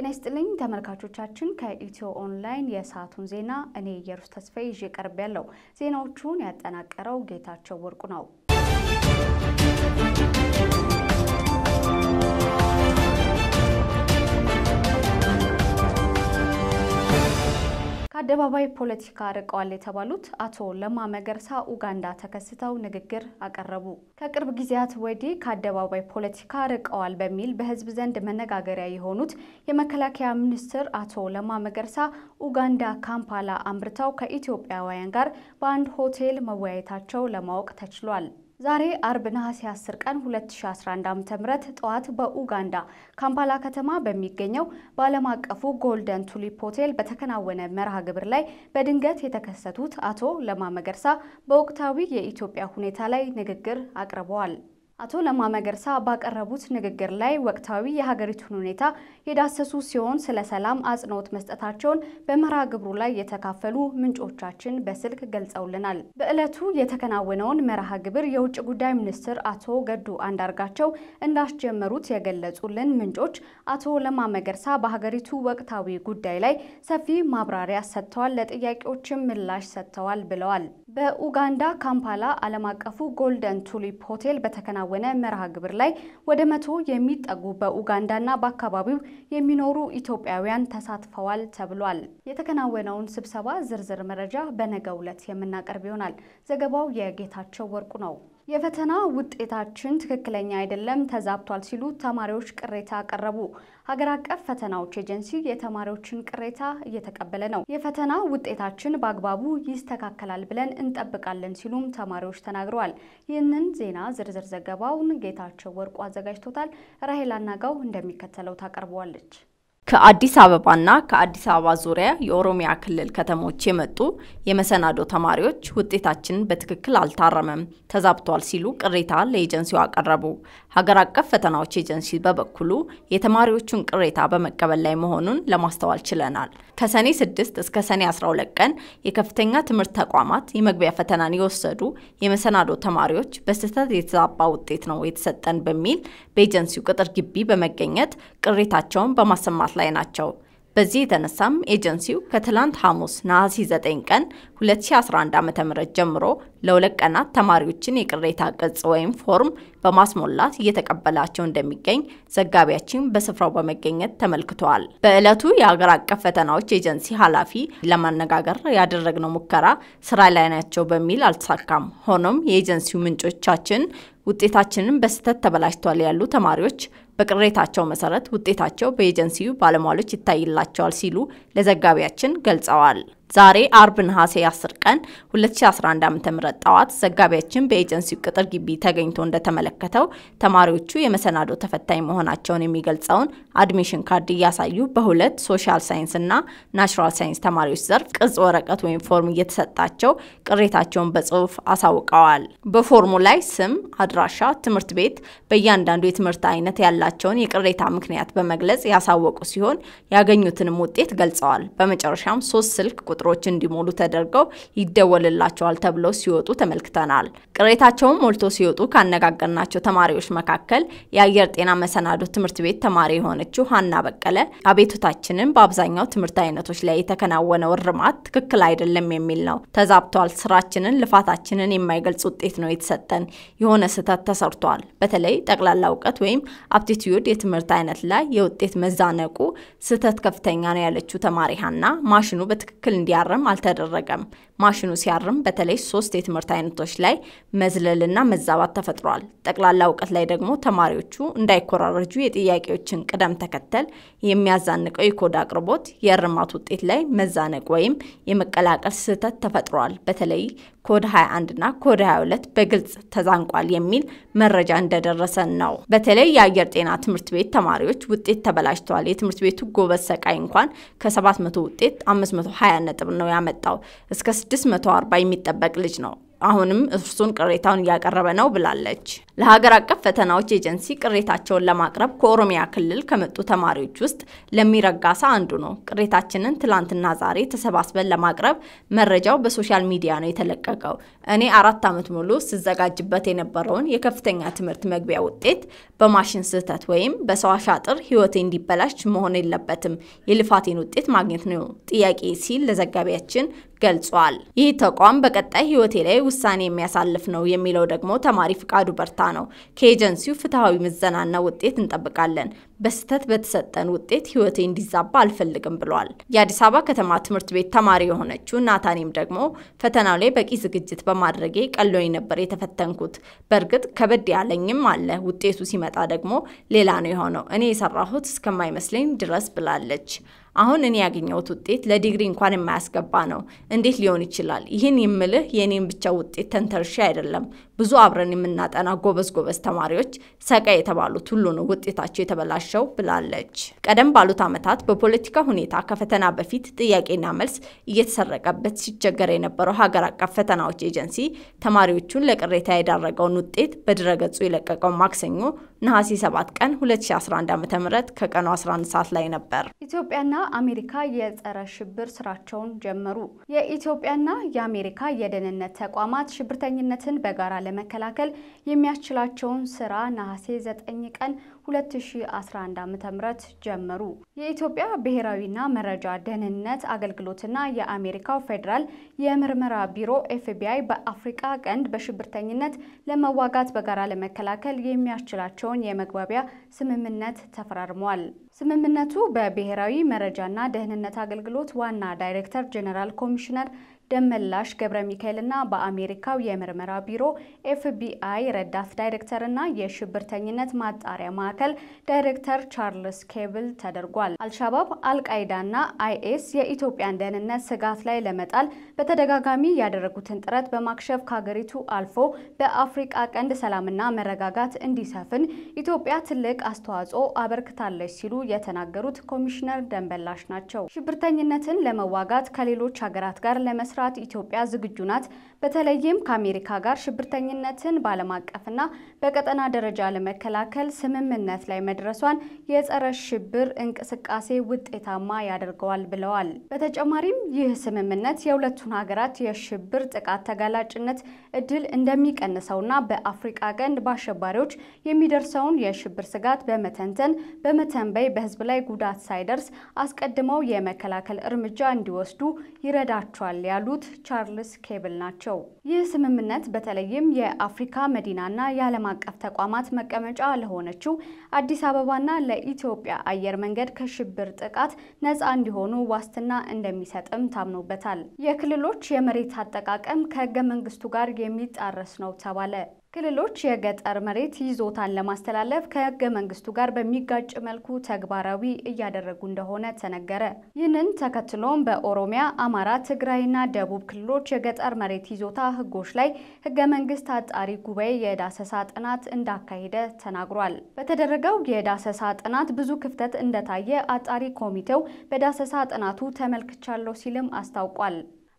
ጤና ይስጥልኝ ተመልካቾቻችን፣ ከኢትዮ ኦንላይን የሰዓቱን ዜና እኔ የሩስ ተስፋዬ ይዤ ቀርብ ያለው ዜናዎቹን ያጠናቀረው ጌታቸው ወርቁ ነው። ከአደባባይ ፖለቲካ ርቀዋል የተባሉት አቶ ለማ መገርሳ ኡጋንዳ ተከስተው ንግግር አቀረቡ። ከቅርብ ጊዜያት ወዲህ ከአደባባይ ፖለቲካ ርቀዋል በሚል በህዝብ ዘንድ መነጋገሪያ የሆኑት የመከላከያ ሚኒስትር አቶ ለማ መገርሳ ኡጋንዳ ካምፓላ አምርተው ከኢትዮጵያውያን ጋር በአንድ ሆቴል መወያየታቸው ለማወቅ ተችሏል። ዛሬ አርብ ነሐሴ 10 ቀን 2011 ዓ.ም ጠዋት በኡጋንዳ ካምፓላ ከተማ በሚገኘው በዓለም አቀፉ ጎልደን ቱሊፕ ሆቴል በተከናወነ መርሃ ግብር ላይ በድንገት የተከሰቱት አቶ ለማ መገርሳ በወቅታዊ የኢትዮጵያ ሁኔታ ላይ ንግግር አቅርበዋል። አቶ ለማ መገርሳ ባቀረቡት ንግግር ላይ ወቅታዊ የሀገሪቱን ሁኔታ የዳሰሱ ሲሆን ስለ ሰላም አጽንኦት መስጠታቸውን በመርሃ ግብሩ ላይ የተካፈሉ ምንጮቻችን በስልክ ገልጸውልናል። በዕለቱ የተከናወነውን መርሃ ግብር የውጭ ጉዳይ ሚኒስትር አቶ ገዱ አንዳርጋቸው እንዳስጀመሩት የገለጹልን ምንጮች አቶ ለማ መገርሳ በሀገሪቱ ወቅታዊ ጉዳይ ላይ ሰፊ ማብራሪያ ሰጥተዋል፣ ለጥያቄዎችም ምላሽ ሰጥተዋል ብለዋል። በኡጋንዳ ካምፓላ ዓለም አቀፉ ጎልደን ቱሊፕ ሆቴል በተከናወ በተከናወነ መርሃ ግብር ላይ ወደ መቶ የሚጠጉ በኡጋንዳና በአካባቢው የሚኖሩ ኢትዮጵያውያን ተሳትፈዋል ተብሏል። የተከናወነውን ስብሰባ ዝርዝር መረጃ በነገው ዕለት የምናቀርብ ይሆናል። ዘገባው የጌታቸው ወርቁ ነው። የፈተና ውጤታችን ትክክለኛ አይደለም፣ ተዛብቷል ሲሉ ተማሪዎች ቅሬታ አቀረቡ። ሀገር አቀፍ ፈተናዎች ኤጀንሲ የተማሪዎችን ቅሬታ እየተቀበለ ነው። የፈተና ውጤታችን በአግባቡ ይስተካከላል ብለን እንጠብቃለን ሲሉም ተማሪዎች ተናግረዋል። ይህንን ዜና ዝርዝር ዘገባውን ጌታቸው ወርቁ አዘጋጅቶታል። ራሄል አናጋው እንደሚከተለው ታቀርበዋለች። ከአዲስ አበባና ከአዲስ አበባ ዙሪያ የኦሮሚያ ክልል ከተሞች የመጡ የመሰናዶ ተማሪዎች ውጤታችን በትክክል አልታረመም፣ ተዛብቷል ሲሉ ቅሬታ ለኤጀንሲው አቀረቡ። ሀገር አቀፍ ፈተናዎች ኤጀንሲ በበኩሉ የተማሪዎቹን ቅሬታ በመቀበል ላይ መሆኑን ለማስተዋል ችለናል። ከሰኔ 6 እስከ ሰኔ 12 ቀን የከፍተኛ ትምህርት ተቋማት የመግቢያ ፈተናን የወሰዱ የመሰናዶ ተማሪዎች በስህተት የተዛባ ውጤት ነው የተሰጠን በሚል በኤጀንሲው ቅጥር ግቢ በመገኘት ቅሬታቸውን በማሰማት ላይ ናቸው። በዚህ የተነሳም ኤጀንሲው ከትላንት ሐሙስ ነሐሴ 9 ቀን 2011 ም ጀምሮ ለሁለት ቀናት ተማሪዎችን የቅሬታ ቅጽ ወይም ፎርም በማስሞላት እየተቀበላቸው እንደሚገኝ ዘጋቢያችን በስፍራው በመገኘት ተመልክቷል። በዕለቱ የሀገር አቀፍ ፈተናዎች ኤጀንሲ ኃላፊ ለማነጋገር ያደረግነው ሙከራ ስራ ላይ ናቸው በሚል አልተሳካም። ሆኖም የኤጀንሲው ምንጮቻችን ውጤታችንን በስህተት ተበላሽቷል ያሉ ተማሪዎች በቅሬታቸው መሰረት ውጤታቸው በኤጀንሲው ባለሟሎች ይታይላቸዋል ሲሉ ለዘጋቢያችን ገልጸዋል። ዛሬ አርብ ነሐሴ 10 ቀን 2011 ዓ.ም ጠዋት ዘጋቢያችን በኤጀንሲው ቅጥር ግቢ ተገኝቶ እንደተመለከተው ተማሪዎቹ የመሰናዶ ተፈታኝ መሆናቸውን የሚገልጸውን አድሚሽን ካርድ እያሳዩ በሁለት ሶሻል ሳይንስ እና ናቹራል ሳይንስ ተማሪዎች ዘርፍ ቅጽ ወረቀት ወይም ፎርም እየተሰጣቸው ቅሬታቸውን በጽሁፍ አሳውቀዋል። በፎርሙ ላይ ስም፣ አድራሻ፣ ትምህርት ቤት፣ በእያንዳንዱ የትምህርት አይነት ያላቸውን የቅሬታ ምክንያት በመግለጽ ያሳወቁ ሲሆን ያገኙትንም ውጤት ገልጸዋል። በመጨረሻም ሶስት ስልክ ቁጥሮች እንዲሞሉ ተደርገው ይደወልላቸዋል ተብለው ሲወጡ ተመልክተናል። ቅሬታቸውን ሞልቶ ሲወጡ ካነጋገርናቸው ተማሪዎች መካከል የአየር ጤና መሰናዶ ትምህርት ቤት ተማሪ የሆነችው ሀና በቀለ አቤቱታችንን በአብዛኛው ትምህርት አይነቶች ላይ የተከናወነው እርማት ትክክል አይደለም የሚል ነው። ተዛብቷል። ስራችንን፣ ልፋታችንን የማይገልጽ ውጤት ነው የተሰጠን። የሆነ ስህተት ተሰርቷል። በተለይ ጠቅላላ እውቀት ወይም አፕቲቲዩድ የትምህርት አይነት ላይ የውጤት መዛነቁ ስህተት ከፍተኛ ነው ያለችው ተማሪ ሀና ማሽኑ በትክክል እንዲ እንዲያርም አልተደረገም። ማሽኑ ሲያርም በተለይ ሶስት የትምህርት አይነቶች ላይ መዝለልና መዛባት ተፈጥሯል። ጠቅላላ እውቀት ላይ ደግሞ ተማሪዎቹ እንዳይኮራረጁ የጥያቄዎችን ቅደም ተከተል የሚያዛንቀው የኮድ አቅርቦት የእርማት ውጤት ላይ መዛነቅ ወይም የመቀላቀል ስህተት ተፈጥሯል። በተለይ ኮድ 21 እና ኮድ 22 በግልጽ ተዛንቋል የሚል መረጃ እንደደረሰን ነው። በተለይ የአየር ጤና ትምህርት ቤት ተማሪዎች ውጤት ተበላሽተዋል። የትምህርት ቤቱ ጎበዝ ሰቃይ እንኳን ከ700 ውጤት 520 ነጥብ ነው ያመጣው። እስከ 640 የሚጠበቅ ልጅ ነው አሁንም እርሱን ቅሬታውን እያቀረበ ነው ብላለች። ለሀገር አቀፍ ፈተናዎች ኤጀንሲ ቅሬታቸውን ለማቅረብ ከኦሮሚያ ክልል ከመጡ ተማሪዎች ውስጥ ለሚረጋሳ አንዱ ነው። ቅሬታችንን ትላንትና ዛሬ ተሰባስበን ለማቅረብ መረጃው በሶሻል ሚዲያ ነው የተለቀቀው። እኔ አራት ዓመት ሙሉ ስዘጋጅበት የነበረውን የከፍተኛ ትምህርት መግቢያ ውጤት በማሽን ስህተት ወይም በሰው አሻጥር ህይወቴ እንዲበላሽ መሆን የለበትም። የልፋቴን ውጤት ማግኘት ነው ጥያቄ ሲል ለዘጋቢያችን ገልጿል። ይህ ተቋም በቀጣይ ህይወቴ ላይ ውሳኔ የሚያሳልፍ ነው የሚለው ደግሞ ተማሪ ፍቃዱ በርታ ነው። ከኤጀንሲው ፍትሐዊ ምዘናና ውጤት እንጠብቃለን። በስህተት በተሰጠን ውጤት ህይወቴ እንዲዛባ አልፈልግም ብሏል። የአዲስ አበባ ከተማ ትምህርት ቤት ተማሪ የሆነችው ናታኒም ደግሞ ፈተናው ላይ በቂ ዝግጅት በማድረጌ ቀሎኝ ነበር የተፈተንኩት። በእርግጥ ከበድ ያለኝም አለ። ውጤቱ ሲመጣ ደግሞ ሌላ ነው የሆነው። እኔ የሰራሁት እስከማይመስለኝ ድረስ ብላለች። አሁን እኔ ያገኘሁት ውጤት ለዲግሪ እንኳን የማያስገባ ነው። እንዴት ሊሆን ይችላል? ይህን የምልህ የእኔን ብቻ ውጤት ተንተርሼ አይደለም። ብዙ አብረን የምናጠና ጎበዝ ጎበዝ ተማሪዎች ሰቃይ የተባሉት ሁሉ ነው ውጤታቸው የተበላሸው ብላለች። ቀደም ባሉት ዓመታት በፖለቲካ ሁኔታ ከፈተና በፊት ጥያቄና መልስ እየተሰረቀበት ሲቸገር የነበረው ሀገር አቀፍ ፈተናዎች ኤጀንሲ ተማሪዎቹን ለቅሬታ የዳረገውን ውጤት በድረገጹ የለቀቀው ማክሰኞ ነሐሴ 7 ቀን 2011 ዓ.ም ከቀኑ 11 ሰዓት ላይ ነበር። ኢትዮጵያና አሜሪካ የጸረ ሽብር ስራቸውን ጀመሩ። የኢትዮጵያና የአሜሪካ የደህንነት ተቋማት ሽብርተኝነትን በጋራ ለመከላከል የሚያስችላቸውን ስራ ነሐሴ 9 ቀን 2011 ዓ.ም ጀመሩ። የኢትዮጵያ ብሔራዊና መረጃ ደህንነት አገልግሎትና የአሜሪካው ፌዴራል የምርመራ ቢሮ ኤፍቢአይ በአፍሪካ ቀንድ በሽብርተኝነት ለመዋጋት በጋራ ለመከላከል የሚያስችላቸውን የመግባቢያ ስምምነት ተፈራርመዋል። ስምምነቱ በብሔራዊ መረጃና ደህንነት አገልግሎት ዋና ዳይሬክተር ጄኔራል ኮሚሽነር ደመላሽ ገብረ ሚካኤልና በአሜሪካው የምርመራ ቢሮ ኤፍቢአይ ረዳት ዳይሬክተርና የሽብርተኝነት ማጣሪያ ማዕከል ዳይሬክተር ቻርልስ ኬብል ተደርጓል። አልሻባብ፣ አልቃይዳና አይኤስ የኢትዮጵያን ደህንነት ስጋት ላይ ለመጣል በተደጋጋሚ ያደረጉትን ጥረት በማክሸፍ ከሀገሪቱ አልፎ በአፍሪቃ ቀንድ ሰላምና መረጋጋት እንዲሰፍን ኢትዮጵያ ትልቅ አስተዋጽኦ አበርክታለች ሲሉ የተናገሩት ኮሚሽነር ደንበላሽ ናቸው። ሽብርተኝነትን ለመዋጋት ከሌሎች ሀገራት ጋር ለመስራት ለመስራት ኢትዮጵያ ዝግጁ ናት በተለይም ከአሜሪካ ጋር ሽብርተኝነትን በዓለም አቀፍና በቀጠና ደረጃ ለመከላከል ስምምነት ላይ መድረሷን የጸረ ሽብር እንቅስቃሴ ውጤታማ ያደርገዋል ብለዋል። በተጨማሪም ይህ ስምምነት የሁለቱን ሀገራት የሽብር ጥቃት ተጋላጭነት እድል እንደሚቀንሰውና በአፍሪቃ ቀንድ በአሸባሪዎች የሚደርሰውን የሽብር ስጋት በመተንተን በመተንበይ በህዝብ ላይ ጉዳት ሳይደርስ አስቀድመው የመከላከል እርምጃ እንዲወስዱ ይረዳቸዋል ያሉት ቻርልስ ኬብል ናቸው። ናቸው። ይህ ስምምነት በተለይም የአፍሪካ መዲናና የዓለም አቀፍ ተቋማት መቀመጫ ለሆነችው አዲስ አበባና ለኢትዮጵያ አየር መንገድ ከሽብር ጥቃት ነፃ እንዲሆኑ ዋስትና እንደሚሰጥም ታምኖበታል። የክልሎች የመሬት አጠቃቀም ከህገ መንግስቱ ጋር የሚጣረስ ነው ተባለ። ክልሎች የገጠር መሬት ይዞታን ለማስተላለፍ ከህገ መንግስቱ ጋር በሚጋጭ መልኩ ተግባራዊ እያደረጉ እንደሆነ ተነገረ። ይህንን ተከትሎም በኦሮሚያ፣ አማራ፣ ትግራይና ደቡብ ክልሎች የገጠር መሬት ይዞታ ሕጎች ላይ ሕገ መንግስት አጣሪ ጉባኤ የዳሰሳ ጥናት እንዳካሄደ ተናግሯል። በተደረገው የዳሰሳ ጥናት ብዙ ክፍተት እንደታየ አጣሪ ኮሚቴው በዳሰሳ ጥናቱ ተመልክቻለሁ ሲልም አስታውቋል።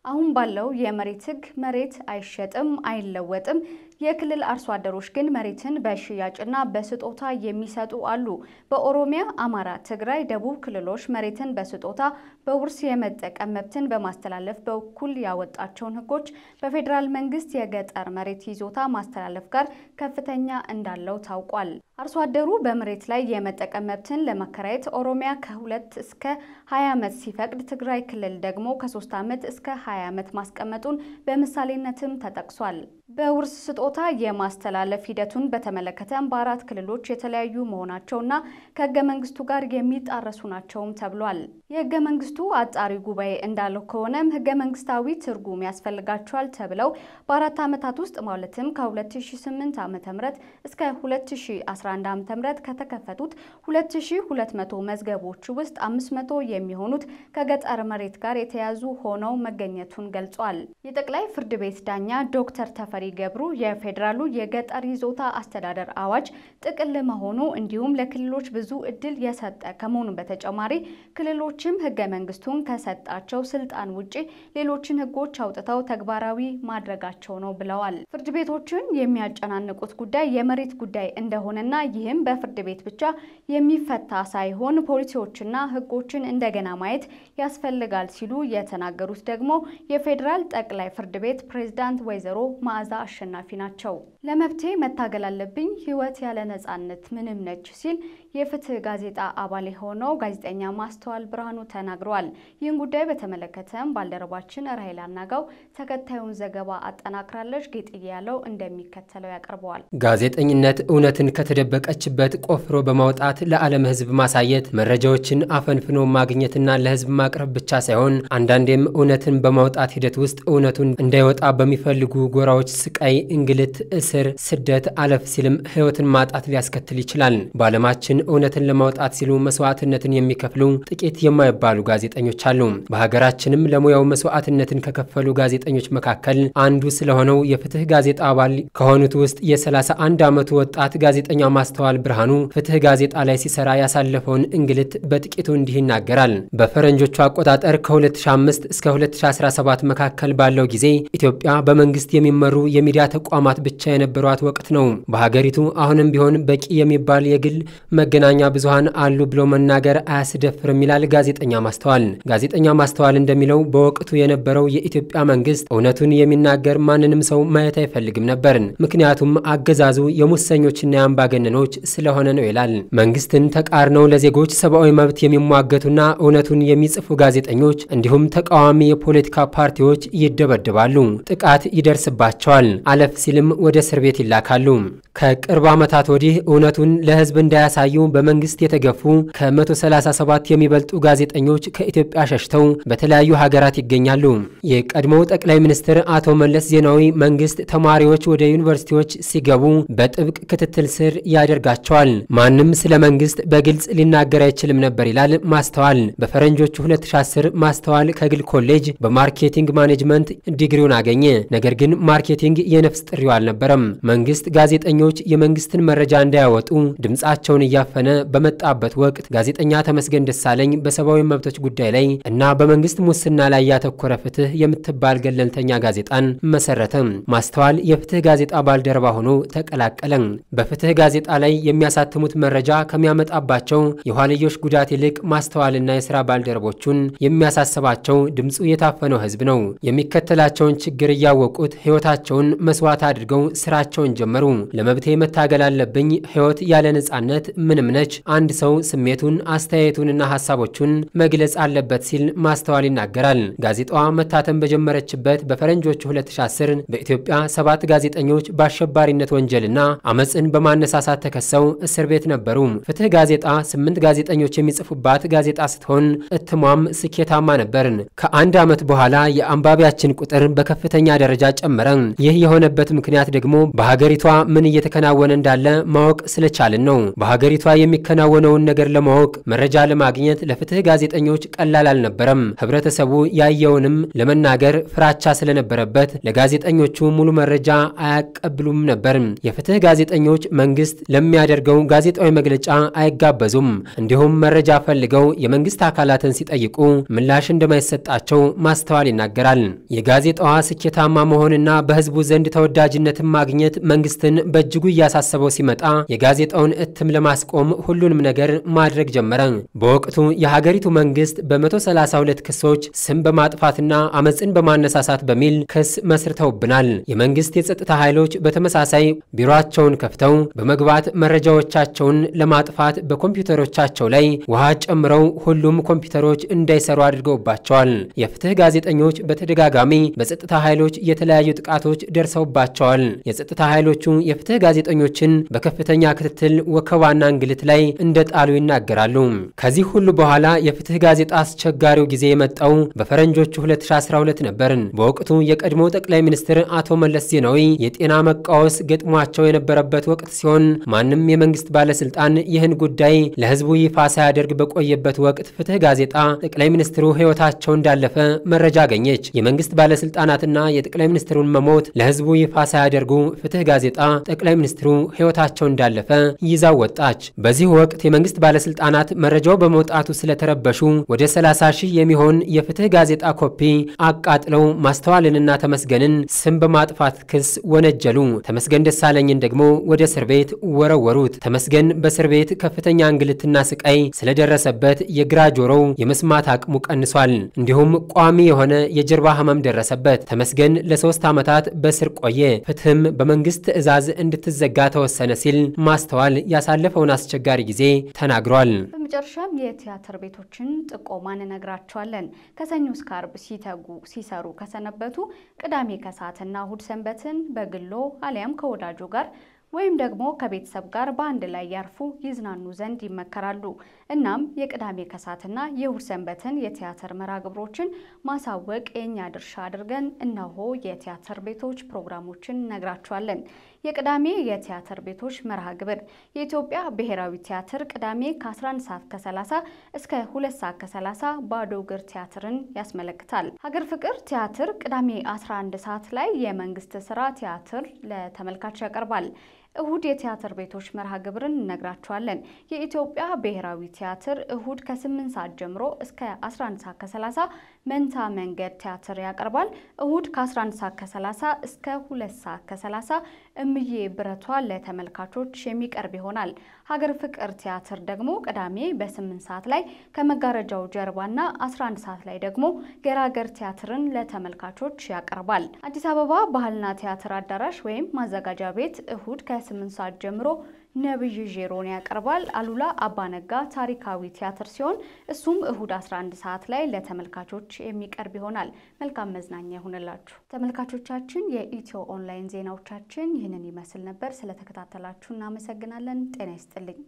አሁን ባለው የመሬት ሕግ መሬት አይሸጥም፣ አይለወጥም የክልል አርሶ አደሮች ግን መሬትን በሽያጭና በስጦታ የሚሰጡ አሉ። በኦሮሚያ፣ አማራ፣ ትግራይ፣ ደቡብ ክልሎች መሬትን በስጦታ በውርስ የመጠቀም መብትን በማስተላለፍ በኩል ያወጣቸውን ሕጎች በፌዴራል መንግስት የገጠር መሬት ይዞታ ማስተላለፍ ጋር ከፍተኛ እንዳለው ታውቋል። አርሶ አደሩ በመሬት ላይ የመጠቀም መብትን ለመከራየት ኦሮሚያ ከሁለት እስከ 20 ዓመት ሲፈቅድ፣ ትግራይ ክልል ደግሞ ከሶስት ዓመት እስከ 20 ዓመት ማስቀመጡን በምሳሌነትም ተጠቅሷል። በውርስ ስጦታ የማስተላለፍ ሂደቱን በተመለከተም በአራት ክልሎች የተለያዩ መሆናቸውና ከህገ መንግስቱ ጋር የሚጣረሱ ናቸውም ተብሏል። የህገ መንግስቱ አጣሪ ጉባኤ እንዳለው ከሆነም ህገ መንግስታዊ ትርጉም ያስፈልጋቸዋል ተብለው በአራት ዓመታት ውስጥ ማለትም ከ2008 ዓ ም እስከ 2011 ዓ ም ከተከፈቱት 2200 መዝገቦች ውስጥ 500 የሚሆኑት ከገጠር መሬት ጋር የተያዙ ሆነው መገኘቱን ገልጿል። የጠቅላይ ፍርድ ቤት ዳኛ ዶክተር ተፈ ተፈሪ ገብሩ የፌዴራሉ የገጠር ይዞታ አስተዳደር አዋጅ ጥቅል መሆኑ እንዲሁም ለክልሎች ብዙ እድል የሰጠ ከመሆኑ በተጨማሪ ክልሎችም ህገ መንግስቱን ከሰጣቸው ስልጣን ውጪ ሌሎችን ህጎች አውጥተው ተግባራዊ ማድረጋቸው ነው ብለዋል። ፍርድ ቤቶችን የሚያጨናንቁት ጉዳይ የመሬት ጉዳይ እንደሆነና ይህም በፍርድ ቤት ብቻ የሚፈታ ሳይሆን ፖሊሲዎችና ህጎችን እንደገና ማየት ያስፈልጋል ሲሉ የተናገሩት ደግሞ የፌዴራል ጠቅላይ ፍርድ ቤት ፕሬዝዳንት ወይዘሮ መዓዛ መዓዛ አሸናፊ ናቸው። ለመብቴ መታገል አለብኝ፣ ህይወት ያለ ነጻነት ምንም ነች ሲል የፍትህ ጋዜጣ አባል የሆነው ጋዜጠኛ ማስተዋል ብርሃኑ ተናግረዋል። ይህን ጉዳይ በተመለከተም ባልደረባችን ራሄል አናጋው ተከታዩን ዘገባ አጠናክራለች ጌጥዬ ያለው እንደሚከተለው ያቀርበዋል። ጋዜጠኝነት እውነትን ከተደበቀችበት ቆፍሮ በማውጣት ለዓለም ህዝብ ማሳየት፣ መረጃዎችን አፈንፍኖ ማግኘትና ለህዝብ ማቅረብ ብቻ ሳይሆን አንዳንዴም እውነትን በማውጣት ሂደት ውስጥ እውነቱን እንዳይወጣ በሚፈልጉ ጎራዎች ስቃይ፣ እንግልት፣ እስር፣ ስደት አለፍ ሲልም ህይወትን ማጣት ሊያስከትል ይችላል። በዓለማችን እውነትን ለማውጣት ሲሉ መስዋዕትነትን የሚከፍሉ ጥቂት የማይባሉ ጋዜጠኞች አሉ። በሀገራችንም ለሙያው መስዋዕትነትን ከከፈሉ ጋዜጠኞች መካከል አንዱ ስለሆነው የፍትህ ጋዜጣ አባል ከሆኑት ውስጥ የ31 ዓመቱ ወጣት ጋዜጠኛ ማስተዋል ብርሃኑ ፍትህ ጋዜጣ ላይ ሲሰራ ያሳለፈውን እንግልት በጥቂቱ እንዲህ ይናገራል። በፈረንጆቹ አቆጣጠር ከ2005 እስከ 2017 መካከል ባለው ጊዜ ኢትዮጵያ በመንግስት የሚመሩ የሚዲያ ተቋማት ብቻ የነበሯት ወቅት ነው። በሀገሪቱ አሁንም ቢሆን በቂ የሚባል የግል መገናኛ ብዙሃን አሉ ብሎ መናገር አያስደፍርም ይላል ጋዜጠኛ ማስተዋል። ጋዜጠኛ ማስተዋል እንደሚለው በወቅቱ የነበረው የኢትዮጵያ መንግስት እውነቱን የሚናገር ማንንም ሰው ማየት አይፈልግም ነበር። ምክንያቱም አገዛዙ የሙሰኞችና የአምባገነኖች ስለሆነ ነው ይላል። መንግስትን ተቃርነው ለዜጎች ሰብአዊ መብት የሚሟገቱና እውነቱን የሚጽፉ ጋዜጠኞች እንዲሁም ተቃዋሚ የፖለቲካ ፓርቲዎች ይደበደባሉ፣ ጥቃት ይደርስባቸዋል ይገባቸዋል። አለፍ ሲልም ወደ እስር ቤት ይላካሉ። ከቅርብ ዓመታት ወዲህ እውነቱን ለህዝብ እንዳያሳዩ በመንግስት የተገፉ ከ137 የሚበልጡ ጋዜጠኞች ከኢትዮጵያ ሸሽተው በተለያዩ ሀገራት ይገኛሉ። የቀድሞው ጠቅላይ ሚኒስትር አቶ መለስ ዜናዊ መንግስት ተማሪዎች ወደ ዩኒቨርሲቲዎች ሲገቡ በጥብቅ ክትትል ስር ያደርጋቸዋል። ማንም ስለ መንግስት በግልጽ ሊናገር አይችልም ነበር ይላል ማስተዋል። በፈረንጆቹ 2010 ማስተዋል ከግል ኮሌጅ በማርኬቲንግ ማኔጅመንት ዲግሪውን አገኘ። ነገር ግን ማርኬቲንግ ሚቲንግ የነፍስ ጥሪው አልነበረም። መንግስት ጋዜጠኞች የመንግስትን መረጃ እንዳያወጡ ድምፃቸውን እያፈነ በመጣበት ወቅት ጋዜጠኛ ተመስገን ደሳለኝ በሰብአዊ መብቶች ጉዳይ ላይ እና በመንግስት ሙስና ላይ ያተኮረ ፍትህ የምትባል ገለልተኛ ጋዜጣን መሰረተ። ማስተዋል የፍትህ ጋዜጣ ባልደረባ ሆኖ ተቀላቀለ። በፍትህ ጋዜጣ ላይ የሚያሳትሙት መረጃ ከሚያመጣባቸው የኋልዮሽ ጉዳት ይልቅ ማስተዋልና የስራ ባልደረቦቹን የሚያሳስባቸው ድምፁ የታፈነው ህዝብ ነው። የሚከተላቸውን ችግር እያወቁት ህይወታቸው ራሳቸውን መስዋዕት አድርገው ስራቸውን ጀመሩ። ለመብቴ መታገል አለብኝ፣ ህይወት ያለ ነጻነት ምንም ነች። አንድ ሰው ስሜቱን አስተያየቱንና ሀሳቦቹን መግለጽ አለበት ሲል ማስተዋል ይናገራል። ጋዜጣዋ መታተም በጀመረችበት በፈረንጆቹ 2010 በኢትዮጵያ ሰባት ጋዜጠኞች በአሸባሪነት ወንጀልና አመፅን በማነሳሳት ተከሰው እስር ቤት ነበሩ። ፍትህ ጋዜጣ ስምንት ጋዜጠኞች የሚጽፉባት ጋዜጣ ስትሆን እትሟም ስኬታማ ነበር። ከአንድ ዓመት በኋላ የአንባቢያችን ቁጥር በከፍተኛ ደረጃ ጨመረ። ይህ የሆነበት ምክንያት ደግሞ በሀገሪቷ ምን እየተከናወነ እንዳለ ማወቅ ስለቻልን ነው። በሀገሪቷ የሚከናወነውን ነገር ለማወቅ መረጃ ለማግኘት ለፍትህ ጋዜጠኞች ቀላል አልነበረም። ህብረተሰቡ ያየውንም ለመናገር ፍራቻ ስለነበረበት ለጋዜጠኞቹ ሙሉ መረጃ አያቀብሉም ነበር። የፍትህ ጋዜጠኞች መንግስት ለሚያደርገው ጋዜጣዊ መግለጫ አይጋበዙም። እንዲሁም መረጃ ፈልገው የመንግስት አካላትን ሲጠይቁ ምላሽ እንደማይሰጣቸው ማስተዋል ይናገራል። የጋዜጣዋ ስኬታማ መሆንና በህዝብ በሕዝቡ ዘንድ ተወዳጅነትን ማግኘት መንግስትን በእጅጉ እያሳሰበው ሲመጣ የጋዜጣውን እትም ለማስቆም ሁሉንም ነገር ማድረግ ጀመረ። በወቅቱ የሀገሪቱ መንግስት በ132 ክሶች ስም በማጥፋትና አመፅን በማነሳሳት በሚል ክስ መስርተውብናል። የመንግስት የጸጥታ ኃይሎች በተመሳሳይ ቢሮቸውን ከፍተው በመግባት መረጃዎቻቸውን ለማጥፋት በኮምፒውተሮቻቸው ላይ ውሃ ጨምረው ሁሉም ኮምፒውተሮች እንዳይሰሩ አድርገውባቸዋል። የፍትህ ጋዜጠኞች በተደጋጋሚ በጸጥታ ኃይሎች የተለያዩ ጥቃቶች ደርሰውባቸዋል። የጸጥታ ኃይሎቹ የፍትህ ጋዜጠኞችን በከፍተኛ ክትትል ወከባና እንግልት ላይ እንደጣሉ ይናገራሉ። ከዚህ ሁሉ በኋላ የፍትህ ጋዜጣ አስቸጋሪው ጊዜ የመጣው በፈረንጆቹ 2012 ነበር። በወቅቱ የቀድሞ ጠቅላይ ሚኒስትር አቶ መለስ ዜናዊ የጤና መቃወስ ገጥሟቸው የነበረበት ወቅት ሲሆን ማንም የመንግስት ባለስልጣን ይህን ጉዳይ ለህዝቡ ይፋ ሳያደርግ በቆየበት ወቅት ፍትህ ጋዜጣ ጠቅላይ ሚኒስትሩ ህይወታቸው እንዳለፈ መረጃ አገኘች። የመንግስት ባለስልጣናትና የጠቅላይ ሚኒስትሩን መሞት ለህዝቡ ይፋ ሳያደርጉ ፍትህ ጋዜጣ ጠቅላይ ሚኒስትሩ ህይወታቸው እንዳለፈ ይዛው ወጣች። በዚህ ወቅት የመንግስት ባለስልጣናት መረጃው በመውጣቱ ስለተረበሹ ወደ 30 ሺህ የሚሆን የፍትህ ጋዜጣ ኮፒ አቃጥለው ማስተዋልንና ተመስገንን ስም በማጥፋት ክስ ወነጀሉ። ተመስገን ደሳለኝን ደግሞ ወደ እስር ቤት ወረወሩት። ተመስገን በእስር ቤት ከፍተኛ እንግልትና ስቃይ ስለደረሰበት የግራ ጆሮው የመስማት አቅሙ ቀንሷል። እንዲሁም ቋሚ የሆነ የጀርባ ህመም ደረሰበት። ተመስገን ለሶስት ዓመታት በስር ቆየ። ፍትህም በመንግስት ትዕዛዝ እንድትዘጋ ተወሰነ ሲል ማስተዋል ያሳለፈውን አስቸጋሪ ጊዜ ተናግሯል። በመጨረሻም የቲያትር ቤቶችን ጥቆማ እነግራቸዋለን። ከሰኞ እስከ አርብ ሲተጉ ሲሰሩ ከሰነበቱ ቅዳሜ ከሰዓትና እሁድ ሰንበትን በግሎ አሊያም ከወዳጆ ጋር ወይም ደግሞ ከቤተሰብ ጋር በአንድ ላይ ያርፉ ይዝናኑ ዘንድ ይመከራሉ። እናም የቅዳሜ ከሳትና የእሁድ ሰንበትን የቲያትር መርሃ ግብሮችን ማሳወቅ የእኛ ድርሻ አድርገን እነሆ የቲያትር ቤቶች ፕሮግራሞችን እነግራችኋለን። የቅዳሜ የቲያትር ቤቶች መርሃ ግብር የኢትዮጵያ ብሔራዊ ቲያትር ቅዳሜ ከ11 ሰዓት ከ30 እስከ 2 ሰዓት ከ30 ባዶ እግር ቲያትርን ያስመለክታል። ሀገር ፍቅር ቲያትር ቅዳሜ 11 ሰዓት ላይ የመንግስት ስራ ቲያትር ለተመልካች ያቀርባል። እሁድ የቲያትር ቤቶች መርሃ ግብርን እነግራችኋለን። የኢትዮጵያ ብሔራዊ ቲያትር እሁድ ከ8 ሰዓት ጀምሮ እስከ 11 ሰዓት ከ30 መንታ መንገድ ቲያትር ያቀርባል። እሁድ ከ11 ሰዓት ከ30 እስከ 2 ሰዓት ከ30 እምዬ ብረቷ ለተመልካቾች የሚቀርብ ይሆናል። ሀገር ፍቅር ቲያትር ደግሞ ቅዳሜ በ8 ሰዓት ላይ ከመጋረጃው ጀርባና 11 ሰዓት ላይ ደግሞ ገራገር ቲያትርን ለተመልካቾች ያቀርባል። አዲስ አበባ ባህልና ቲያትር አዳራሽ ወይም ማዘጋጃ ቤት እሁድ ከ8 ሰዓት ጀምሮ ነብይ ዤሮን ያቀርባል። አሉላ አባነጋ ታሪካዊ ቲያትር ሲሆን እሱም እሁድ 11 ሰዓት ላይ ለተመልካቾች የሚቀርብ ይሆናል። መልካም መዝናኛ ይሁንላችሁ። ተመልካቾቻችን፣ የኢትዮ ኦንላይን ዜናዎቻችን ይህንን ይመስል ነበር። ስለተከታተላችሁ እናመሰግናለን። ጤና ይስጥልኝ።